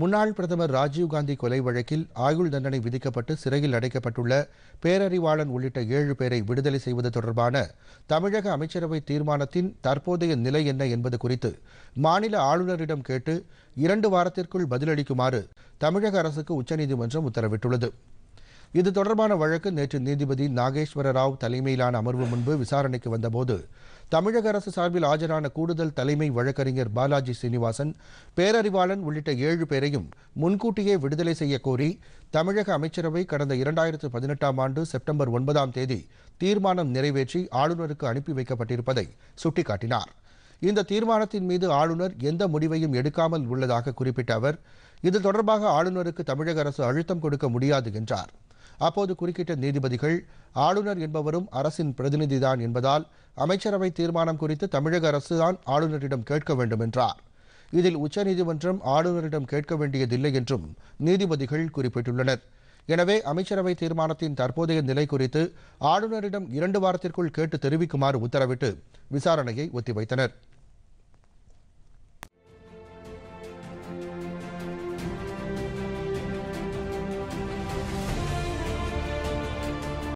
முன்னாள் பிரதமர் ராஜீவ்காந்தி கொலை வழக்கில் ஆயுள் தண்டனை விதிக்கப்பட்டு சிறையில் அடைக்கப்பட்டுள்ள பேரறிவாளன் உள்ளிட்ட ஏழு பேரை விடுதலை செய்வது தொடர்பான தமிழக அமைச்சரவை தீர்மானத்தின் தற்போதைய நிலை என்ன என்பது குறித்து மாநில ஆளுநரிடம் கேட்டு இரண்டு வாரத்திற்குள் பதிலளிக்குமாறு தமிழக அரசுக்கு உச்சநீதிமன்றம் உத்தரவிட்டுள்ளது இது தொடர்பான வழக்கு நேற்று நீதிபதி நாகேஸ்வர ராவ் தலைமையிலான அமர்வு முன்பு விசாரணைக்கு வந்தபோது தமிழக அரசு சார்பில் ஆஜரான கூடுதல் தலைமை வழக்கறிஞர் பாலாஜி சீனிவாசன் பேரறிவாளன் உள்ளிட்ட ஏழு பேரையும் முன்கூட்டியே விடுதலை செய்ய கோரி தமிழக அமைச்சரவை கடந்த இரண்டாயிரத்து பதினெட்டாம் ஆண்டு செப்டம்பர் ஒன்பதாம் தேதி தீர்மானம் நிறைவேற்றி ஆளுநருக்கு அனுப்பி வைக்கப்பட்டிருப்பதை சுட்டிக்காட்டினார் இந்த தீர்மானத்தின் மீது ஆளுநர் எந்த முடிவையும் எடுக்காமல் உள்ளதாக குறிப்பிட்ட அவர் இது தொடர்பாக ஆளுநருக்கு தமிழக அரசு அழுத்தம் கொடுக்க முடியாது என்றார் அப்போது குறுக்கிட்ட நீதிபதிகள் ஆளுநர் என்பவரும் அரசின் பிரதிநிதிதான் என்பதால் அமைச்சரவை தீர்மானம் குறித்து தமிழக அரசுதான் ஆளுநரிடம் கேட்க வேண்டும் என்றார் இதில் உச்சநீதிமன்றம் ஆளுநரிடம் கேட்க வேண்டியதில்லை என்றும் நீதிபதிகள் குறிப்பிட்டுள்ளனர் எனவே அமைச்சரவை தீர்மானத்தின் தற்போதைய நிலை குறித்து ஆளுநரிடம் இரண்டு வாரத்திற்குள் கேட்டு தெரிவிக்குமாறு உத்தரவிட்டு விசாரணையை ஒத்திவைத்தனர்